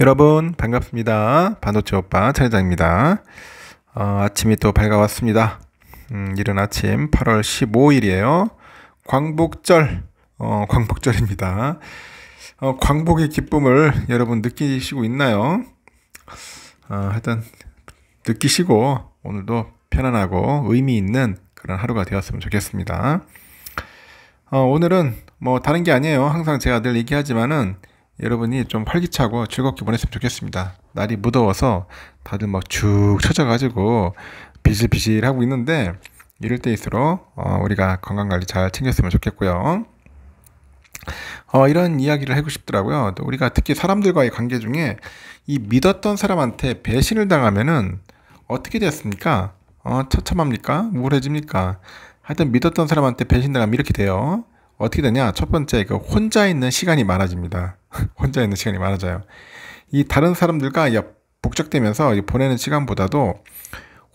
여러분 반갑습니다. 반도체 오빠 차례장입니다. 어, 아침이 또 밝아왔습니다. 음, 이른 아침 8월 15일이에요. 광복절 어, 광복절입니다. 어, 광복의 기쁨을 여러분 느끼시고 있나요? 어, 하여튼 느끼시고 오늘도 편안하고 의미 있는 그런 하루가 되었으면 좋겠습니다. 어, 오늘은 뭐 다른 게 아니에요. 항상 제가 늘 얘기하지만은 여러분이 좀 활기차고 즐겁게 보냈으면 좋겠습니다. 날이 무더워서 다들 막 쭉 쳐져가지고 비실비실 하고 있는데 이럴 때일수록 어, 우리가 건강관리 잘 챙겼으면 좋겠고요. 어, 이런 이야기를 하고 싶더라고요. 또 우리가 특히 사람들과의 관계 중에 이 믿었던 사람한테 배신을 당하면은 어떻게 되었습니까? 어, 처참합니까? 우울해집니까? 하여튼 믿었던 사람한테 배신당하면 이렇게 돼요. 어떻게 되냐? 첫 번째, 그 혼자 있는 시간이 많아집니다. 혼자 있는 시간이 많아져요. 이 다른 사람들과 복적되면서 보내는 시간보다도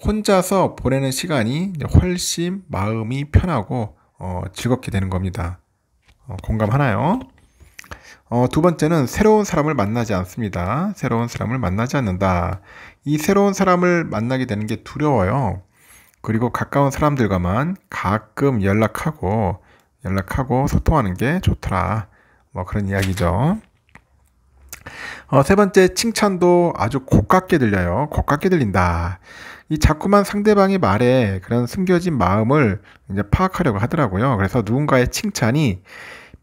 혼자서 보내는 시간이 훨씬 마음이 편하고 어, 즐겁게 되는 겁니다. 어, 공감하나요? 어, 두 번째는 새로운 사람을 만나지 않습니다. 새로운 사람을 만나지 않는다. 이 새로운 사람을 만나게 되는 게 두려워요. 그리고 가까운 사람들과만 가끔 연락하고 연락하고 소통하는 게 좋더라. 뭐 그런 이야기죠. 어, 세 번째, 칭찬도 아주 고깝게 들려요. 고깝게 들린다. 이 자꾸만 상대방의 말에 그런 숨겨진 마음을 이제 파악하려고 하더라고요. 그래서 누군가의 칭찬이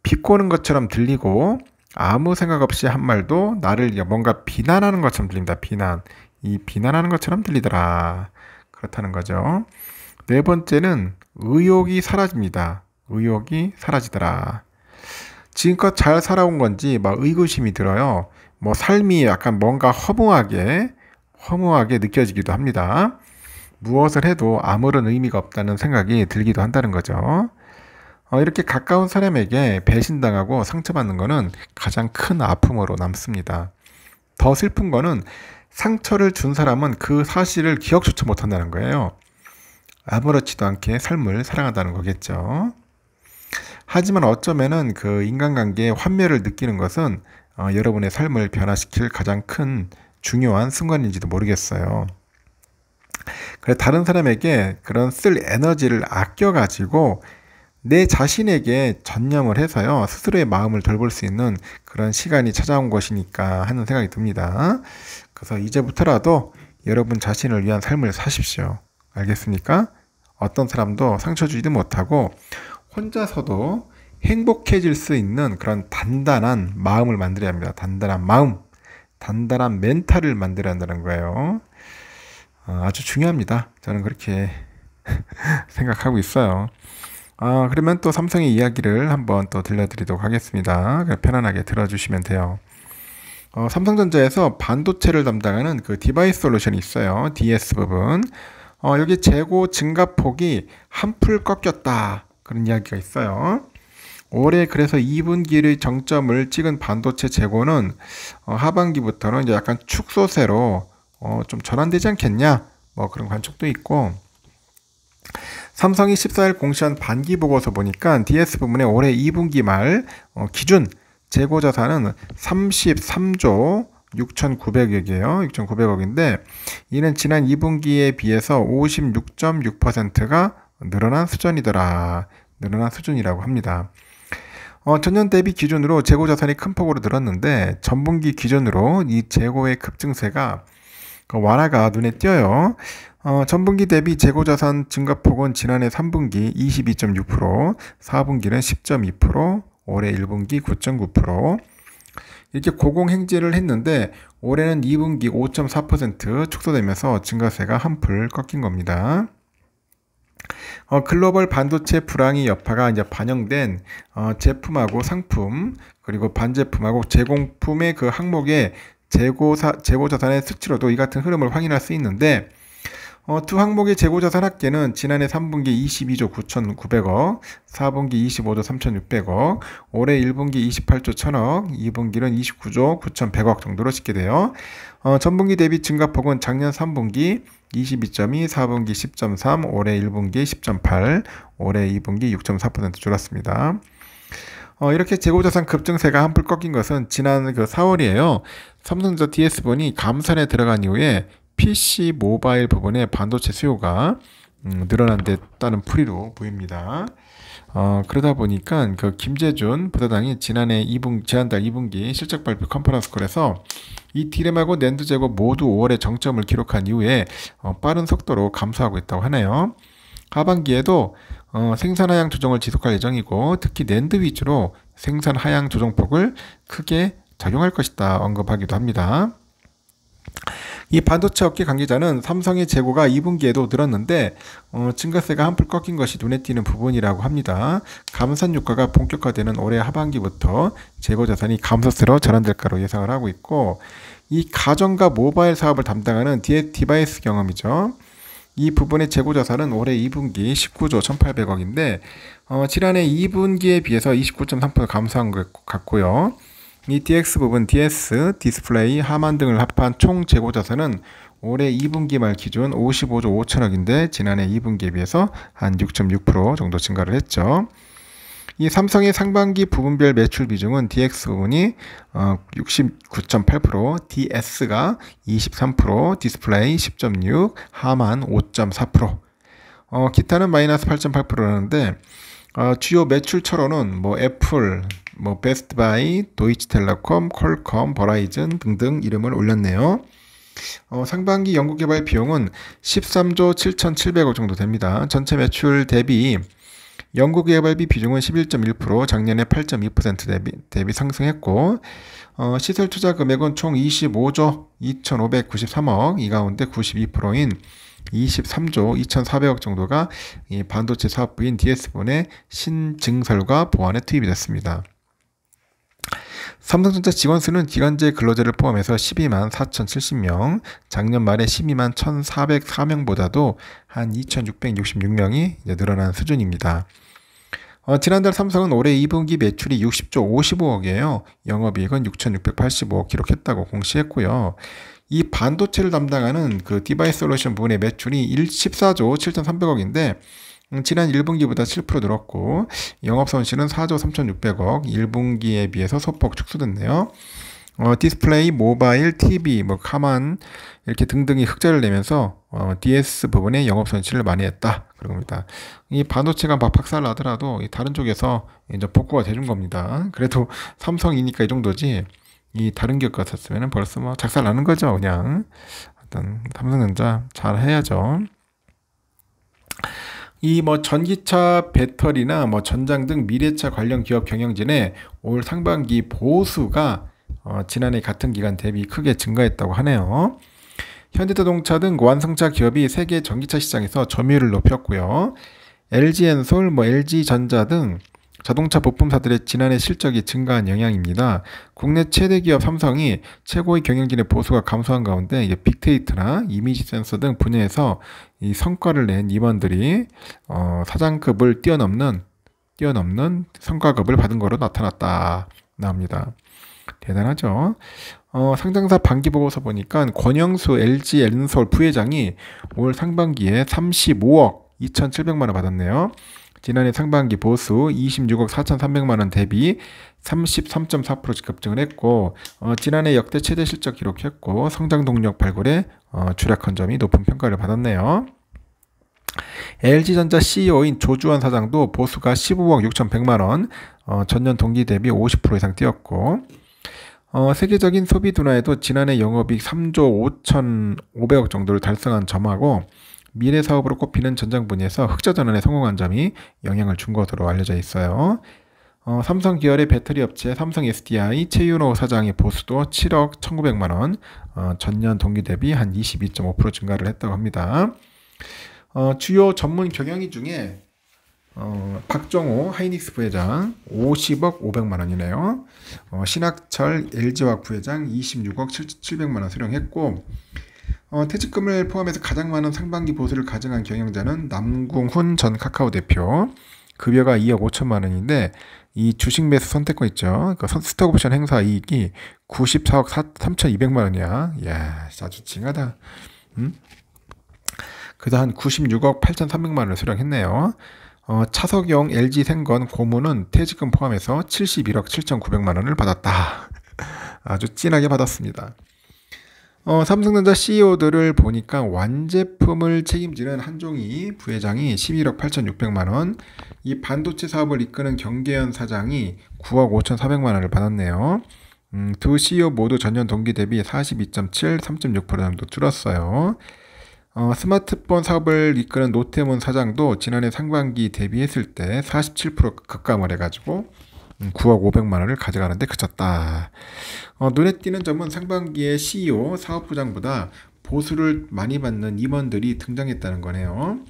비꼬는 것처럼 들리고 아무 생각 없이 한 말도 나를 뭔가 비난하는 것처럼 들린다. 비난. 이 비난하는 것처럼 들리더라. 그렇다는 거죠. 네 번째는 의욕이 사라집니다. 의욕이 사라지더라. 지금껏 잘 살아온 건지 막 의구심이 들어요. 뭐 삶이 약간 뭔가 허무하게 허무하게 느껴지기도 합니다. 무엇을 해도 아무런 의미가 없다는 생각이 들기도 한다는 거죠. 어, 이렇게 가까운 사람에게 배신당하고 상처받는 것은 가장 큰 아픔으로 남습니다. 더 슬픈 거는 상처를 준 사람은 그 사실을 기억조차 못한다는 거예요. 아무렇지도 않게 삶을 사랑한다는 거겠죠. 하지만 어쩌면은 그 인간관계의 환멸을 느끼는 것은 어, 여러분의 삶을 변화시킬 가장 큰 중요한 순간인지도 모르겠어요. 그래서 다른 사람에게 그런 쓸 에너지를 아껴가지고 내 자신에게 전념을 해서요, 스스로의 마음을 돌볼 수 있는 그런 시간이 찾아온 것이니까 하는 생각이 듭니다. 그래서 이제부터라도 여러분 자신을 위한 삶을 사십시오. 알겠습니까? 어떤 사람도 상처 주지도 못하고 혼자서도 행복해질 수 있는 그런 단단한 마음을 만들어야 합니다. 단단한 마음, 단단한 멘탈을 만들어야 한다는 거예요. 아, 아주 중요합니다. 저는 그렇게 생각하고 있어요. 아, 그러면 또 삼성의 이야기를 한번 또 들려드리도록 하겠습니다. 편안하게 들어주시면 돼요. 어, 삼성전자에서 반도체를 담당하는 그 디바이스 솔루션이 있어요. DS 부분. 어, 여기 재고 증가폭이 한풀 꺾였다. 그런 이야기가 있어요. 올해 그래서 2분기의 정점을 찍은 반도체 재고는 어, 하반기부터는 이제 약간 축소세로 어, 좀 전환되지 않겠냐 뭐 그런 관측도 있고 삼성이 14일 공시한 반기 보고서 보니까 DS 부문의 올해 2분기 말 어, 기준 재고 자산은 33조 6,900억이에요. 6,900억인데 이는 지난 2분기에 비해서 56.6%가 늘어난 수준이더라. 늘어난 수준이라고 합니다. 어, 전년 대비 기준으로 재고 자산이 큰 폭으로 늘었는데 전분기 기준으로 이 재고의 급증세가 그 완화가 눈에 띄어요. 어, 전분기 대비 재고 자산 증가폭은 지난해 3분기 22.6%, 4분기는 10.2%, 올해 1분기 9.9%, 이렇게 고공행진을 했는데 올해는 2분기 5.4% 축소되면서 증가세가 한풀 꺾인 겁니다. 어, 글로벌 반도체 불황의 여파가 이제 반영된 어, 제품하고 상품 그리고 반제품하고 제공품의 그 항목의 재고사 재고 자산의 수치로도 이 같은 흐름을 확인할 수 있는데 어, 두 항목의 재고자산 합계는 지난해 3분기 22조 9,900억, 4분기 25조 3,600억, 올해 1분기 28조 1,000억, 2분기는 29조 9,100억 정도로 집계돼요. 어, 전분기 대비 증가폭은 작년 3분기 22.2, 4분기 10.3, 올해 1분기 10.8, 올해 2분기 6.4% 줄었습니다. 어, 이렇게 재고자산 급증세가 한풀 꺾인 것은 지난 그 4월이에요. 삼성전자 DS본이 감산에 들어간 이후에 PC 모바일 부분의 반도체 수요가 음, 늘어난 데 따른 풀이로 보입니다. 어, 그러다 보니까 그 김재준 부사장이 지난해 2분 지난달 2분기 실적 발표 컨퍼런스 콜에서 이 디램하고 낸드 재거 모두 5월에 정점을 기록한 이후에 어, 빠른 속도로 감소하고 있다고 하네요. 하반기에도 어, 생산 하향 조정을 지속할 예정이고 특히 낸드 위주로 생산 하향 조정폭을 크게 작용할 것이다 언급하기도 합니다. 이 반도체 업계 관계자는 삼성의 재고가 2분기에도 늘었는데 어, 증가세가 한풀 꺾인 것이 눈에 띄는 부분이라고 합니다. 감산 효과가 본격화되는 올해 하반기부터 재고 자산이 감소세로 전환될 까로 예상을 하고 있고 이가정과 모바일 사업을 담당하는 디바이스 경험이죠. 이 부분의 재고 자산은 올해 2분기 19조 1,800억인데 어, 지난해 2분기에 비해서 29.3% 감소한 것 같고요. 이 DX 부분 DS, 디스플레이, 하만 등을 합한 총 재고 자산은 올해 2분기 말 기준 55조 5천억인데 지난해 2분기에 비해서 한 6.6% 정도 증가를 했죠. 이 삼성의 상반기 부분별 매출 비중은 DX 부분이 69.8%, DS가 23%, 디스플레이 10.6, 하만 5.4%, 어, 기타는 마이너스 8.8%라는데 어, 주요 매출 철원은 뭐 애플, 뭐 베스트바이, 도이치텔레콤, 퀄컴, 버라이즌 등등 이름을 올렸네요. 어, 상반기 연구개발 비용은 13조 7,700억 정도 됩니다. 전체 매출 대비 연구개발비 비중은 11.1%, 작년에 8.2% 대비, 대비 상승했고, 어, 시설 투자 금액은 총 25조 2,593억, 이 가운데 92%인 23조 2,400억 정도가 이 반도체 사업부인 DS본의 신증설과 보안에 투입이 됐습니다. 삼성전자 직원수는 기간제 근로자를 포함해서 12만 4,070명, 작년 말에 12만 1,404명보다도 한 2,666명이 늘어난 수준입니다. 어, 지난달 삼성은 올해 2분기 매출이 60조 55억이에요. 영업이익은 6,685억 기록했다고 공시했고요. 이 반도체를 담당하는 그 디바이스 솔루션 부분의 매출이 14조 7,300억인데 음, 지난 1분기보다 7% 늘었고 영업 손실은 4조 3,600억 1분기에 비해서 소폭 축소됐네요. 어, 디스플레이, 모바일, TV, 뭐 카만 이렇게 등등이 흑자를 내면서 어, DS 부분에 영업 손실을 많이 했다 그런 겁니다. 이 반도체가 막 박살 나더라도 다른 쪽에서 이제 복구가 돼준 겁니다. 그래도 삼성이니까 이 정도지 이 다른 기업 같았으면 벌써 뭐 작살 나는 거죠 그냥. 일단 삼성전자 잘 해야죠. 이뭐 전기차 배터리나 뭐 전장 등 미래차 관련 기업 경영진의 올 상반기 보수가 어, 지난해 같은 기간 대비 크게 증가했다고 하네요. 현대자동차 등 완성차 기업이 세계 전기차 시장에서 점유율을 높였고요. LG엔솔, 뭐 LG전자 등 자동차 부품사들의 지난해 실적이 증가한 영향입니다. 국내 최대 기업 삼성이 최고의 경영진의 보수가 감소한 가운데 빅데이터나 이미지 센서 등 분야에서 이 성과를 낸 임원들이 어, 사장급을 뛰어넘는 뛰어넘는 성과급을 받은 것으로 나타났다 나옵니다. 대단하죠. 어, 상장사 반기 보고서 보니까 권영수 LG 엘린서울 부회장이 올 상반기에 35억 2,700만 원 받았네요. 지난해 상반기 보수 26억 4,300만 원 대비 33.4% 직급증을 했고 어, 지난해 역대 최대 실적 기록했고 성장 동력 발굴에 어, 주력한 점이 높은 평가를 받았네요. LG전자 CEO인 조주환 사장도 보수가 15억 6,100만 원, 어, 전년 동기 대비 50% 이상 뛰었고 어, 세계적인 소비 둔화에도 지난해 영업이익 3조 5,500억 정도를 달성한 점하고 미래 사업으로 꼽히는 전장 분야에서 흑자 전환에 성공한 점이 영향을 준 것으로 알려져 있어요. 어, 삼성 계열의 배터리 업체 삼성 SDI 최윤호 사장의 보수도 7억 1,900만 원, 어, 전년 동기 대비 한 22.5% 증가를 했다고 합니다. 어, 주요 전문 경영위 중에 어, 박정호 하이닉스 부회장 50억 500만 원이네요. 어, 신학철 LG화 부회장 26억 7, 700만 원 수령했고 어, 퇴직금을 포함해서 가장 많은 상반기 보수를 가져간 경영자는 남궁훈 전 카카오 대표. 급여가 2억 5천만 원인데 이 주식 매수 선택권 있죠. 그 스톡옵션 행사 이익이 94억 4, 3,200만 원이야. 야, 아주 징하다. 그래한 96억 8,300만 원을 수령했네요. 어, 차석용 LG 생건 고무는 퇴직금 포함해서 71억 7,900만 원을 받았다. 아주 찐하게 받았습니다. 어, 삼성전자 CEO들을 보니까 완제품을 책임지는 한종희 부회장이 11억 8,600만 원, 이 반도체 사업을 이끄는 경계현 사장이 9억 5,400만 원을 받았네요. 음, 두 CEO 모두 전년 동기 대비 42.7, 3.6% 정도 줄었어요. 어, 스마트폰 사업을 이끄는 노태문 사장도 지난해 상반기 대비했을 때 47% 급감을 해가지고 9억 5 0 0만 원을 가져가는데 그쳤다. 어, 눈에 띄는 점은 상반기에 CEO 사업부장보다 보수를 많이 받는 임원들이 등장했다는 거네요.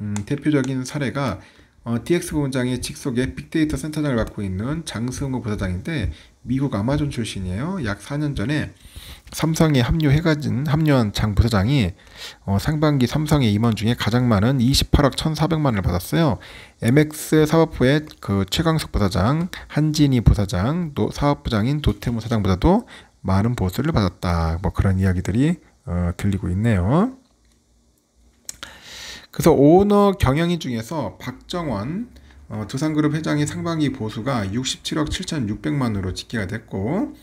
음, 대표적인 사례가 어, DX 공장의 직속에 빅데이터 센터장을 맡고 있는 장승우 부사장인데 미국 아마존 출신이에요. 약 4년 전에 삼성에 합류해가진 합류한 장 부사장이 어, 상반기 삼성의 임원 중에 가장 많은 28억 1,400만 을 받았어요. MX 사법부의 그 최강석 부사장, 한진희 부사장, 노, 사업부장인 도태무 사장보다도 많은 보수를 받았다. 뭐 그런 이야기들이 어, 들리고 있네요. 그래서 오너 경영인 중에서 박정원 어, 두산그룹 회장이 상반기 보수가 67억 7,600만으로 집계가 됐고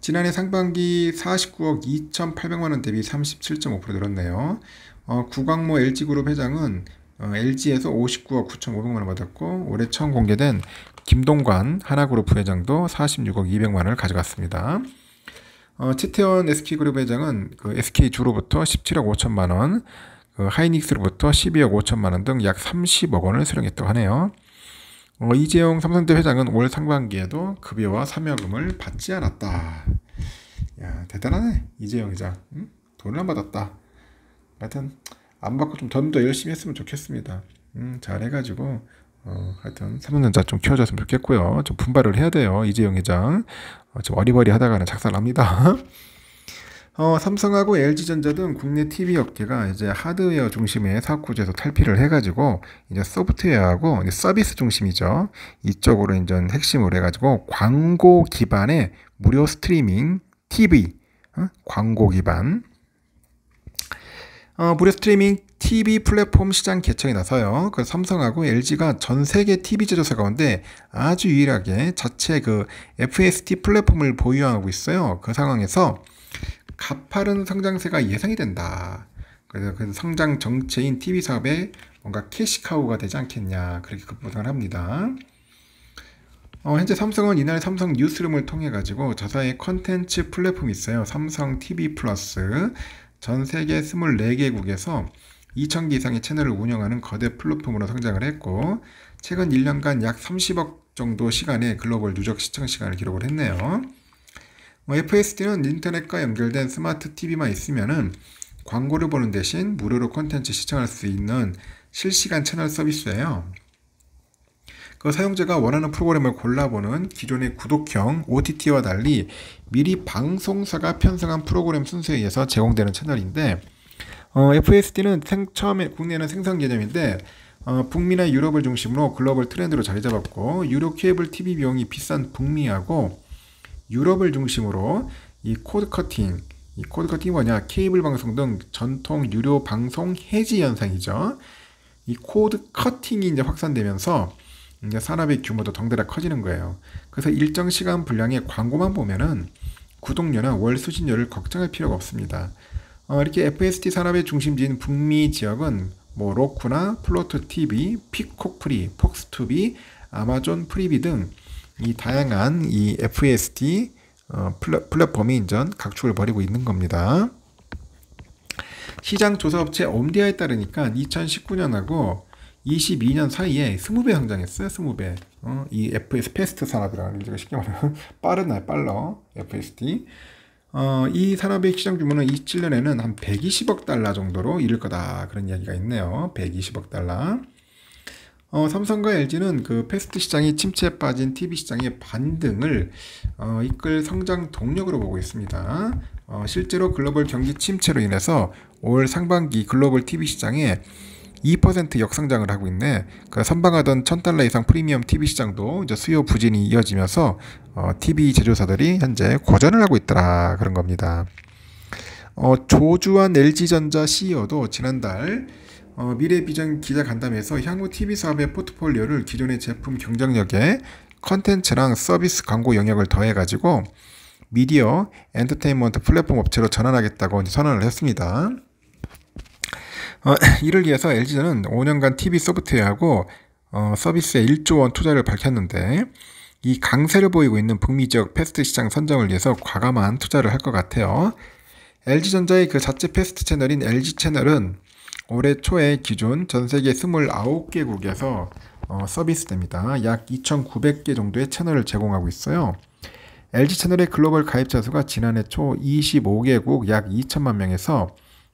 지난해 상반기 49억 2,800만 원 대비 37.5% 늘었네요. 어, 구광모 LG그룹 회장은 어, LG에서 59억 9,500만 원 받았고 올해 처음 공개된 김동관 하나그룹 회장도 46억 200만 원을 가져갔습니다. 어, 최태원 SK그룹 회장은 그 SK주로부터 17억 5천만 원, 그 하이닉스로부터 12억 5천만 원 등 약 30억 원을 수령했다고 하네요. 어, 이재용 삼성대 회장은 올 상반기에도 급여와 사명금을 받지 않았다. 야 대단하네 이재용 회장. 응? 돈을 안 받았다. 하여튼 안 받고 좀 더 열심히 했으면 좋겠습니다. 음, 잘 해가지고 어, 하여튼 삼성전자 좀 키워줬으면 좋겠고요. 좀 분발을 해야 돼요 이재용 회장. 어, 좀 어리버리 하다가는 작살납니다. 어, 삼성하고 LG전자 등 국내 TV 업계가 이제 하드웨어 중심의 사업 구조에서 탈피를 해가지고 이제 소프트웨어하고 이제 서비스 중심이죠. 이쪽으로 이제 핵심으로 해가지고 광고 기반의 무료 스트리밍 TV 어? 광고 기반 어, 무료 스트리밍 TV 플랫폼 시장 개척에 나서요. 그 삼성하고 LG가 전 세계 TV 제조사 가운데 아주 유일하게 자체 그 FST 플랫폼을 보유하고 있어요. 그 상황에서 가파른 성장세가 예상이 된다. 그래서 그 성장 정체인 TV 사업에 뭔가 캐시카우가 되지 않겠냐 그렇게 급부상을 합니다. 어, 현재 삼성은 이날 삼성 뉴스룸을 통해 가지고 자사의 컨텐츠 플랫폼이 있어요. 삼성 TV 플러스 전 세계 24개국에서 2,000개 이상의 채널을 운영하는 거대 플랫폼으로 성장을 했고 최근 1년간 약 30억 정도 시간의 글로벌 누적 시청 시간을 기록을 했네요. FSD는 뭐 인터넷과 연결된 스마트 TV만 있으면은 광고를 보는 대신 무료로 콘텐츠 시청할 수 있는 실시간 채널 서비스예요. 그 사용자가 원하는 프로그램을 골라보는 기존의 구독형 OTT와 달리 미리 방송사가 편성한 프로그램 순서에 의해서 제공되는 채널인데 어, FSD는 생, 처음에 국내는 생산 개념인데 어, 북미나 유럽을 중심으로 글로벌 트렌드로 자리 잡았고 유료 케이블 TV 비용이 비싼 북미하고 유럽을 중심으로 이 코드 커팅, 이 코드 커팅이 뭐냐? 케이블 방송 등 전통 유료 방송 해지 현상이죠. 이 코드 커팅이 이제 확산되면서 이제 산업의 규모도 덩달아 커지는 거예요. 그래서 일정 시간 분량의 광고만 보면은 구독료나 월 수신료를 걱정할 필요가 없습니다. 어, 이렇게 FST 산업의 중심지인 북미 지역은 뭐 로쿠나 플로트 TV, 피콕 프리, 폭스 투비, 아마존 프리비 등이 다양한 이 f e s d 어, 플랫폼이 이제 각축을 벌이고 있는 겁니다. 시장 조사업체 엄디아에 따르니까 2019년하고 22년 사이에 20배 성장했어요. 20배. 어, 이 FS e 패스트 산업이라는 제가 쉽게 말하면 빠르나 빨러 FSD. 어, 이 산업의 시장 규모는 27년에는 한 120억 달러 정도로 이를 거다 그런 이야기가 있네요. 120억 달러. 어, 삼성과 LG는 그 패스트 시장이 침체에 빠진 TV 시장의 반등을 어, 이끌 성장 동력으로 보고 있습니다. 어, 실제로 글로벌 경기 침체로 인해서 올 상반기 글로벌 TV 시장에 2% 역성장을 하고 있네. 그 선방하던 1000달러 이상 프리미엄 TV 시장도 이제 수요 부진이 이어지면서 어, TV 제조사들이 현재 고전을 하고 있더라 그런 겁니다. 어, 조주환 LG전자 CEO도 지난달 어, 미래비전 기자 간담회에서 향후 TV 사업의 포트폴리오를 기존의 제품 경쟁력에 컨텐츠랑 서비스 광고 영역을 더해가지고 미디어 엔터테인먼트 플랫폼 업체로 전환하겠다고 선언을 했습니다. 어, 이를 위해서 l g 전은 5년간 TV 소프트웨어하고 어, 서비스에 1조 원 투자를 밝혔는데 이 강세를 보이고 있는 북미 지역 패스트 시장 선정을 위해서 과감한 투자를 할 것 같아요. LG전자의 그 자체 패스트 채널인 LG 채널은 올해 초에 기존 전 세계 29개국에서 어, 서비스됩니다. 약 2,900개 정도의 채널을 제공하고 있어요. LG 채널의 글로벌 가입자 수가 지난해 초 25개국 약 2천만 명에서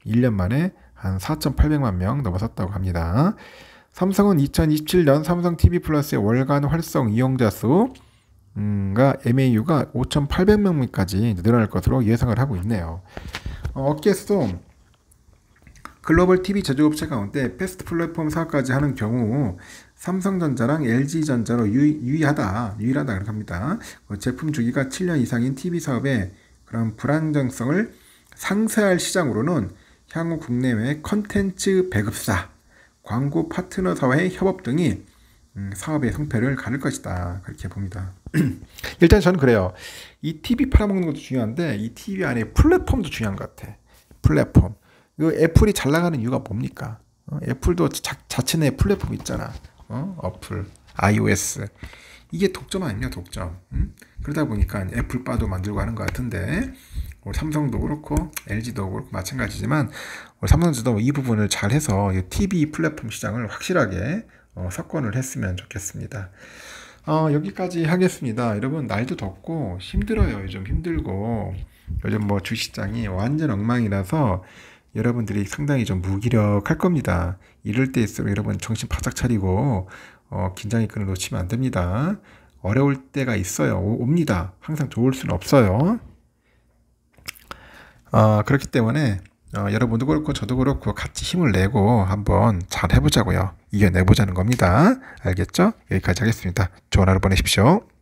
1년 만에 한 4,800만 명 넘어섰다고 합니다. 삼성은 2027년 삼성 TV 플러스의 월간 활성 이용자 수가 MAU가 5,800명까지 늘어날 것으로 예상을 하고 있네요. 어, 업계에서도 글로벌 TV 제조업체 가운데 패스트 플랫폼 사업까지 하는 경우 삼성전자랑 LG전자로 유, 유의하다, 유일하다 그렇게 합니다. 그 제품 주기가 7년 이상인 TV 사업의 그런 불안정성을 상쇄할 시장으로는 향후 국내외 컨텐츠 배급사, 광고 파트너 사회 협업 등이 음, 사업의 성패를 가를 것이다. 그렇게 봅니다. 일단 저는 그래요. 이 TV 팔아먹는 것도 중요한데 이 TV 안에 플랫폼도 중요한 것 같아. 플랫폼. 그 애플이 잘 나가는 이유가 뭡니까? 어? 애플도 자, 자체내 플랫폼 있잖아. 어? 어플, iOS. 이게 독점 아니까 독점. 음? 그러다 보니까 애플바도 만들고 하는 것 같은데, 뭐 삼성도 그렇고, LG도 그렇고, 마찬가지지만, 뭐 삼성도 이 부분을 잘 해서 TV 플랫폼 시장을 확실하게 어, 석권을 했으면 좋겠습니다. 어, 여기까지 하겠습니다. 여러분, 날도 덥고, 힘들어요. 요즘 힘들고, 요즘 뭐 주시장이 완전 엉망이라서, 여러분들이 상당히 좀 무기력할 겁니다. 이럴 때일수록 여러분 정신 바짝 차리고 어, 긴장의 끈을 놓치면 안 됩니다. 어려울 때가 있어요. 오, 옵니다. 항상 좋을 수는 없어요. 어, 그렇기 때문에 어, 여러분도 그렇고 저도 그렇고 같이 힘을 내고 한번 잘 해보자고요. 이겨내보자는 겁니다. 알겠죠? 여기까지 하겠습니다. 좋은 하루 보내십시오.